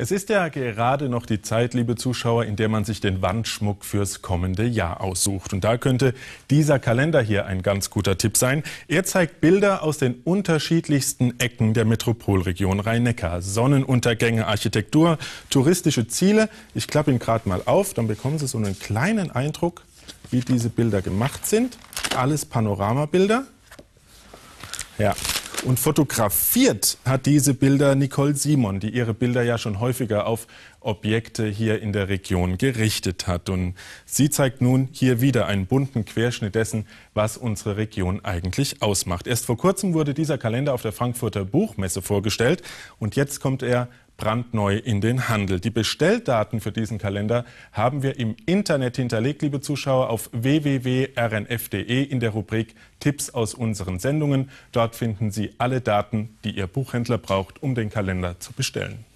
Es ist ja gerade noch die Zeit, liebe Zuschauer, in der man sich den Wandschmuck fürs kommende Jahr aussucht. Und da könnte dieser Kalender hier ein ganz guter Tipp sein. Er zeigt Bilder aus den unterschiedlichsten Ecken der Metropolregion Rhein-Neckar. Sonnenuntergänge, Architektur, touristische Ziele. Ich klappe ihn gerade mal auf, dann bekommen Sie so einen kleinen Eindruck, wie diese Bilder gemacht sind. Alles Panoramabilder. Ja, und fotografiert hat diese Bilder Nicole Simon, die ihre Bilder ja schon häufiger auf Objekte hier in der Region gerichtet hat. Und sie zeigt nun hier wieder einen bunten Querschnitt dessen, was unsere Region eigentlich ausmacht. Erst vor kurzem wurde dieser Kalender auf der Frankfurter Buchmesse vorgestellt und jetzt kommt er brandneu in den Handel. Die Bestelldaten für diesen Kalender haben wir im Internet hinterlegt, liebe Zuschauer, auf www.rnf.de in der Rubrik Tipps aus unseren Sendungen. Dort finden Sie alle Daten, die Ihr Buchhändler braucht, um den Kalender zu bestellen.